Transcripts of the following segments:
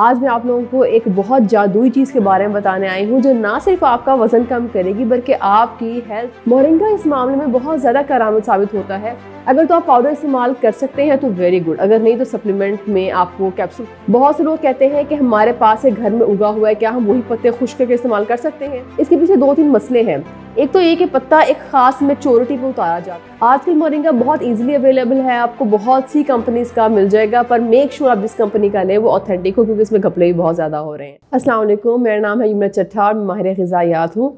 आज मैं आप लोगों को एक बहुत जादुई चीज़ के बारे में बताने आई हूँ जो ना सिर्फ आपका वज़न कम करेगी बल्कि आपकी हेल्थ मोरिंगा इस मामले में बहुत ज़्यादा करामद साबित होता है अगर तो आप पाउडर इस्तेमाल कर सकते हैं तो वेरी गुड अगर नहीं तो सप्लीमेंट में आपको कैप्सूल बहुत से लोग कहते हैं कि हमारे पास है घर में उगा हुआ है क्या हम वही पत्ते खुश करके इस्तेमाल कर सकते हैं इसके पीछे दो तीन मसले हैं एक तो ये कि पत्ता एक खास मेचोरिटी पर उतारा जाता है आजकल मोरिंगा बहुत इजीली अवेलेबल है आपको बहुत सी कंपनीज का मिल जाएगा पर मेक श्योर sure आप जिस कंपनी का लें वो ऑथेंटिक हो क्योंकि इसमें घपले भी बहुत ज़्यादा हो रहे हैं असलम मेरा नाम है यमुना चट्ठार माहिर गजायात हूँ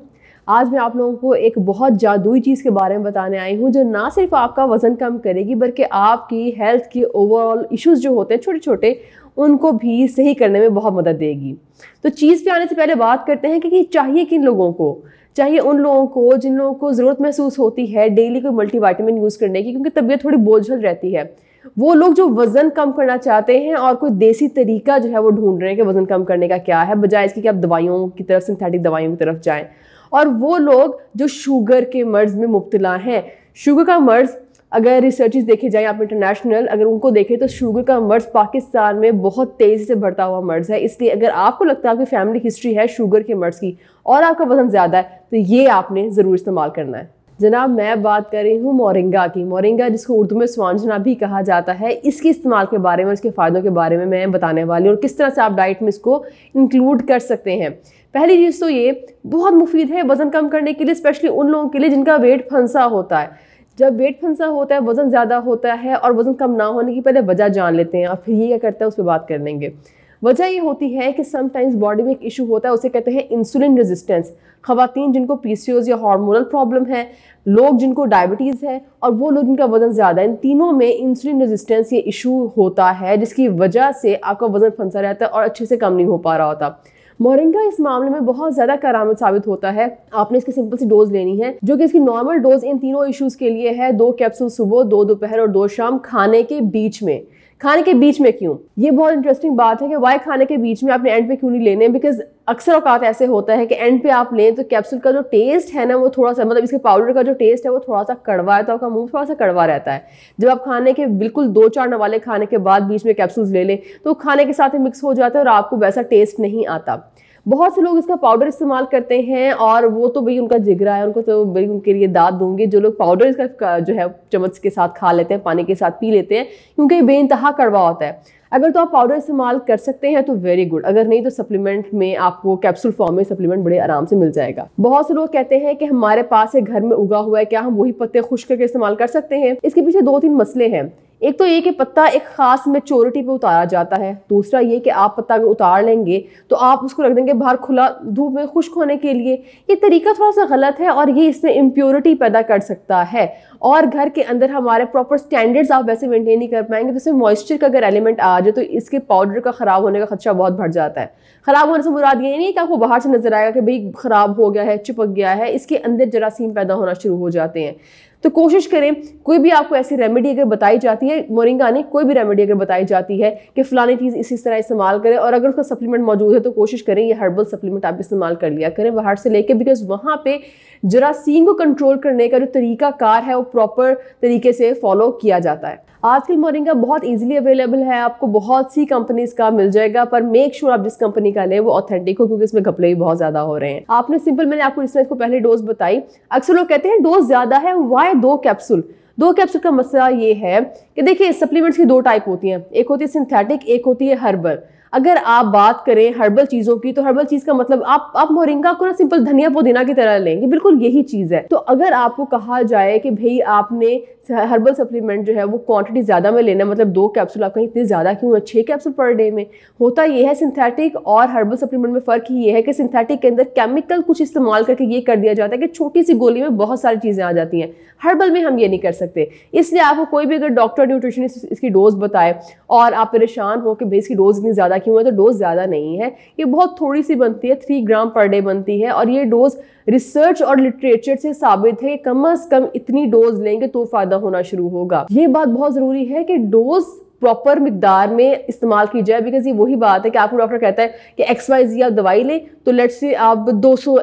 आज मैं आप लोगों को एक बहुत जादुई चीज़ के बारे में बताने आई हूँ जो ना सिर्फ आपका वज़न कम करेगी बल्कि आपकी हेल्थ की ओवरऑल इश्यूज़ जो होते हैं छोटे छोटे उनको भी सही करने में बहुत मदद देगी तो चीज़ पे आने से पहले बात करते हैं कि कि चाहिए किन लोगों को चाहिए उन लोगों को जिन लोगों को ज़रूरत महसूस होती है डेली कोई मल्टीवाइटामिन यूज़ करने की क्योंकि तबीयत थोड़ी बोझल रहती है वो लोग जो वज़न कम करना चाहते हैं और कोई देसी तरीका जो है वो ढूंढ रहे हैं कि वज़न कम करने का क्या है बजाय इसकी कि आप दवाइयों की तरफ सिंथेटिक दवाइयों की तरफ जाएं और वो लोग जो शुगर के मर्ज में मुबतला हैं शुगर का मर्ज अगर रिसर्चेज देखे जाएँ आप इंटरनेशनल अगर उनको देखें तो शुगर का मर्ज पाकिस्तान में बहुत तेज़ी से बढ़ता हुआ मर्ज है इसलिए अगर आपको लगता है आपकी फैमिली हिस्ट्री है शुगर के मर्ज की और आपका वज़न ज़्यादा है तो ये आपने ज़रूर इस्तेमाल करना है जनाब मैं बात कर रही हूँ मोरिंगा की मोरिंगा जिसको उर्दू में स्वांजना भी कहा जाता है इसके इस्तेमाल के बारे में उसके फ़ायदों के बारे में मैं बताने वाली हूँ और किस तरह से आप डाइट में इसको इंक्लूड कर सकते हैं पहली चीज़ तो ये बहुत मुफीद है वज़न कम करने के लिए स्पेशली उन लोगों के लिए जिनका वेट फंसा होता है जब वेट फंसा होता है वज़न ज़्यादा होता है और वज़न कम ना होने की पहले वजह जान लेते हैं और फिर ये क्या करता है उस पर बात कर लेंगे वजह ये होती है कि समटाइम्स बॉडी में एक इशू होता है उसे कहते हैं इंसुलिन रेजिस्टेंस खातन जिनको पी या हार्मोनल प्रॉब्लम है लोग जिनको डायबिटीज़ है और वो लोग जिनका वज़न ज़्यादा है इन तीनों में इंसुलिन रेजिस्टेंस ये इशू होता है जिसकी वजह से आपका वज़न फंसा रहता है और अच्छे से कम नहीं हो पा रहा होता मोरिंगा इस मामले में बहुत ज़्यादा करामत साबित होता है आपने इसकी सिंपल सी डोज लेनी है जो कि इसकी नॉर्मल डोज इन तीनों इश्यूज़ के लिए है दो कैप्सूल सुबह दो दोपहर और दो शाम खाने के बीच में खाने के बीच में क्यों ये बहुत इंटरेस्टिंग बात है कि वाई खाने के बीच में आपने एंड पे क्यों नहीं लेने बिकॉज अक्सर अवकात ऐसे होता है कि एंड पे आप लें तो कैप्सूल का जो टेस्ट है ना वो थोड़ा सा मतलब इसके पाउडर का जो टेस्ट है वो थोड़ा सा कड़वा है तो आपका मुंह थोड़ा सा कड़वा रहता है जब आप खाने के बिल्कुल दो चार नवाले खाने के बाद बीच में कैप्सूल्स ले लें तो खाने के साथ ही मिक्स हो जाता है और आपको वैसा टेस्ट नहीं आता बहुत से लोग इसका पाउडर इस्तेमाल करते हैं और वो तो भाई उनका जिगरा है उनको तो भाई उनके लिए दाद दूंगी जो लोग पाउडर इसका जो है चम्मच के साथ खा लेते हैं पानी के साथ पी लेते हैं क्योंकि ये बेानतहा कड़वा होता है अगर तो आप पाउडर इस्तेमाल कर सकते हैं तो वेरी गुड अगर नहीं तो सप्लीमेंट में आपको कैप्सूल फॉर्म में सप्लीमेंट बड़े आराम से मिल जाएगा बहुत से लोग कहते हैं कि हमारे पास है घर में उगा हुआ है क्या हम वही पत्ते खुश करके इस्तेमाल कर सकते हैं इसके पीछे दो तीन मसले हैं एक तो ये कि पत्ता एक ख़ास मेच्योरिटी पे उतारा जाता है दूसरा ये कि आप पत्ता अगर उतार लेंगे तो आप उसको रख देंगे बाहर खुला धूप में खुश्क होने के लिए ये तरीका थोड़ा सा गलत है और ये इसमें इम्प्योरिटी पैदा कर सकता है और घर के अंदर हमारे प्रॉपर स्टैंडर्ड्स आप वैसे मेंटेन नहीं कर पाएंगे जैसे मॉइस्चर का अगर एलिमेंट आ जाए तो इसके पाउडर का ख़राब होने का खदशा बहुत बढ़ जाता है ख़राब होने से मुराद ये नहीं कि आपको बाहर से नज़र आएगा कि भाई ख़राब हो गया है चिपक गया है इसके अंदर जरासीम पैदा होना शुरू हो जाते हैं तो कोशिश करें कोई भी आपको ऐसी रेमेडी अगर बताई जाती है मोरिंगा ने कोई भी रेमेडी अगर बताई जाती है कि फ़लानी चीज़ इसी तरह इस्तेमाल करें और अगर उसका सप्लीमेंट मौजूद है तो कोशिश करें ये हर्बल सप्लीमेंट आप इस्तेमाल कर लिया करें बाहर से लेके बिकॉज वहाँ पर जरासीम को कंट्रोल करने का जो तरीका कार है वो प्रॉपर तरीके से फॉलो किया जाता है आजकल मोरिंगा बहुत इजीली अवेलेबल है आपको बहुत सी कंपनीज का मिल जाएगा पर मेक श्योर sure आप जिस कंपनी का लें वो ऑथेंटिक हो क्योंकि इसमें घपले भी बहुत ज्यादा हो रहे हैं आपने सिंपल मैंने आपको इसमें इसको पहले डोज बताई अक्सर लोग कहते हैं डोज ज्यादा है वाई दो कैप्सूल दो कैप्सूल का मसला ये है कि देखिए सप्लीमेंट्स की दो टाइप होती हैं एक होती है सिंथेटिक एक होती है हर्बल अगर आप बात करें हर्बल चीज़ों की तो हर्बल चीज़ का मतलब आप आप मोरिंगा को ना सिंपल धनिया पुदीना की तरह लेंगे बिल्कुल यही चीज़ है तो अगर आपको कहा जाए कि भई आपने हर्बल सप्लीमेंट जो है वो क्वांटिटी ज़्यादा में लेना मतलब दो कैप्सूल आपका इतने ज़्यादा क्यों है छः कैप्सूल पर डे में होता यह है सिंथेटिक और हर्बल सप्लीमेंट में फ़र्क ये है कि सिंथेटिक के अंदर केमिकल कुछ इस्तेमाल करके ये कर दिया जाता है कि छोटी सी गोली में बहुत सारी चीज़ें आ जाती हैं हर्बल में हम ये नहीं कर सकते इसलिए आपको कोई भी अगर डॉक्टर न्यूट्रिशनिस्ट इसकी डोज बताए और आप परेशान हो कि भाई इसकी डोज इतनी ज़्यादा क्यों है तो डोज ज़्यादा नहीं है ये बहुत थोड़ी सी बनती है थ्री ग्राम पर डे बनती है और ये डोज रिसर्च और लिटरेचर से साबित है कम अज़ कम इतनी डोज लेंगे तो फ़ायदा ज़्यादा होना शुरू होगा ये बात बहुत ज़रूरी है कि डोज प्रॉपर मिकदार में इस्तेमाल की जाए बिकॉज ये वही बात है कि आपको डॉक्टर कहता है कि एक्स वाई जी आप दवाई लें तो लेट्स से आप 200 सौ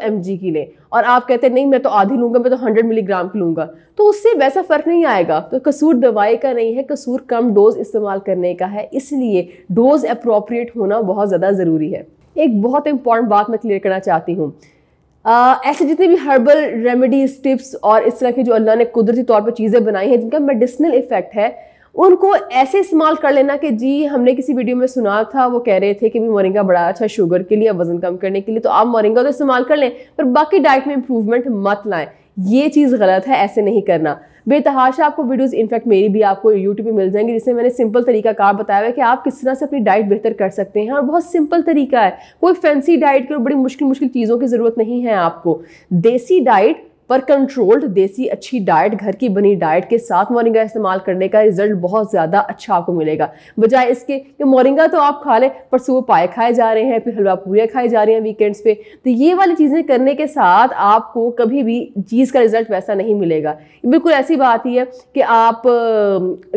की लें और आप कहते हैं नहीं मैं तो आधी लूंगा मैं तो 100 मिलीग्राम की लूंगा तो उससे वैसा फ़र्क नहीं आएगा तो कसूर दवाई का नहीं है कसूर कम डोज इस्तेमाल करने का है इसलिए डोज अप्रोप्रिएट होना बहुत ज़्यादा ज़रूरी है एक बहुत इंपॉर्टेंट बात मैं क्लियर करना चाहती हूँ ऐसे जितने भी हर्बल रेमेडीज टिप्स और इस तरह की जो अल्लाह ने कुदरती तौर पर चीज़ें बनाई हैं जिनका मेडिसिनल इफेक्ट है उनको ऐसे इस्तेमाल कर लेना कि जी हमने किसी वीडियो में सुना था वो कह रहे थे कि भी मोरिंगा बड़ा अच्छा शुगर के लिए वजन कम करने के लिए तो आप मोरिंगा तो इस्तेमाल कर लें पर बाकी डाइट में इंप्रूवमेंट मत लाएं ये चीज़ गलत है ऐसे नहीं करना बेतहाशा आपको वीडियोस इनफैक्ट मेरी भी आपको यूट्यूब पे मिल जाएंगी जिसमें मैंने सिंपल तरीका कार बताया हुआ है कि आप किस तरह से अपनी डाइट बेहतर कर सकते हैं और बहुत सिंपल तरीका है कोई फैंसी डाइट की बड़ी मुश्किल मुश्किल चीज़ों की ज़रूरत नहीं है आपको देसी डाइट पर कंट्रोल्ड देसी अच्छी डाइट घर की बनी डाइट के साथ मोरिंगा इस्तेमाल करने का रिजल्ट बहुत ज़्यादा अच्छा आपको मिलेगा बजाय इसके कि मोरिंगा तो आप खा लें पर सुबह पाए खाए जा रहे हैं फिर हलवा पूरियाँ खाई जा रही हैं वीकेंड्स पे तो ये वाली चीज़ें करने के साथ आपको कभी भी चीज़ का रिजल्ट वैसा नहीं मिलेगा बिल्कुल ऐसी बात ही है कि आप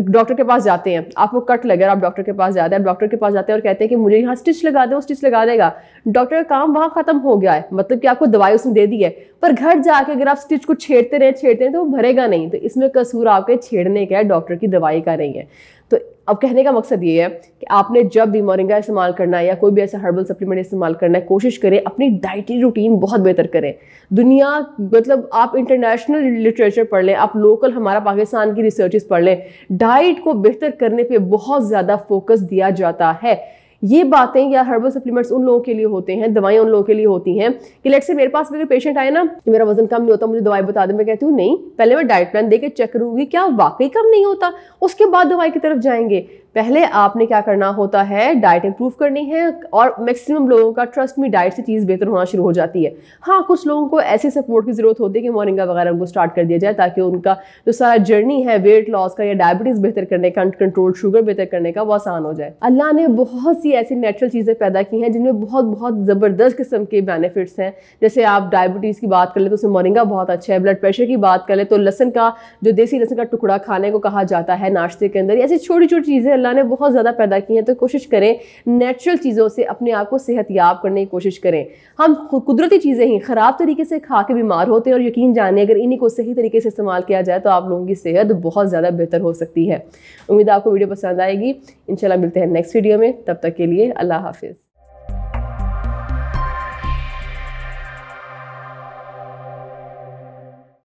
डॉक्टर के पास जाते हैं आपको कट लगे आप डॉक्टर के पास जाते हैं डॉक्टर के पास जाते हैं और कहते हैं कि मुझे यहाँ स्टिच लगा दो स्टिच लगा देगा डॉक्टर का काम वहाँ ख़त्म हो गया है मतलब कि आपको दवाई उसने दे दी है पर घर जाके अगर आप स्टिच को छेड़ते रहें छेड़ते रहें तो वो भरेगा नहीं तो इसमें कसूर आपके छेड़ने का है डॉक्टर की दवाई का नहीं है तो अब कहने का मकसद ये है कि आपने जब भी मोरिंगा इस्तेमाल करना है या कोई भी ऐसा हर्बल सप्लीमेंट इस्तेमाल करना है कोशिश करें अपनी डाइटरी रूटीन बहुत बेहतर करें दुनिया मतलब आप इंटरनेशनल लिटरेचर पढ़ लें आप लोकल हमारा पाकिस्तान की रिसर्चेस पढ़ लें डाइट को बेहतर करने पे बहुत ज़्यादा फोकस दिया जाता है ये बातें या हर्बल सप्लीमेंट्स उन लोगों के लिए होते हैं दवाएं उन लोगों के लिए होती हैं कि लेट से मेरे पास कोई पेशेंट आए ना मेरा वजन कम नहीं होता मुझे दवाई बता दें मैं कहती हूँ नहीं पहले मैं डाइट प्लान देकर चेक करूंगी क्या वाकई कम नहीं होता उसके बाद दवाई की तरफ जाएंगे पहले आपने क्या करना होता है डाइट इंप्रूव करनी है और मैक्सिमम लोगों का ट्रस्ट में डाइट से चीज़ बेहतर होना शुरू हो जाती है हाँ कुछ लोगों को ऐसे सपोर्ट की ज़रूरत होती है कि मॉर्निंगा वगैरह उनको स्टार्ट कर दिया जाए ताकि उनका जो सारा जर्नी है वेट लॉस का या डायबिटीज़ बेहतर करने का कंट्रोल शुगर बेहतर करने का वो आसान हो जाए अल्लाह ने बहुत सी ऐसी नेचुरल चीज़ें पैदा की हैं जिनमें बहुत बहुत ज़बरदस्त किस्म के बेनिफिट्स हैं जैसे आप डायबिटीज़ की बात कर ले तो उसमें मॉर्निंगा बहुत अच्छा है ब्लड प्रेशर की बात कर ले तो लहसन का जो देसी लहसन का टुकड़ा खाने को कहा जाता है नाश्ते के अंदर ऐसी छोटी छोटी चीज़ें अल्लाह ने बहुत ज़्यादा पैदा की हैं तो कोशिश करें नेचुरल चीज़ों से अपने आप को सेहत याब करने की कोशिश करें हम कुदरती चीज़ें ही ख़राब तरीके से खा के बीमार होते हैं और यकीन जाने अगर इन्हीं को सही तरीके से इस्तेमाल किया जाए तो आप लोगों की सेहत बहुत ज़्यादा बेहतर हो सकती है उम्मीद आपको वीडियो पसंद आएगी इनशाला मिलते हैं नेक्स्ट वीडियो में तब तक के लिए अल्लाह हाफिज़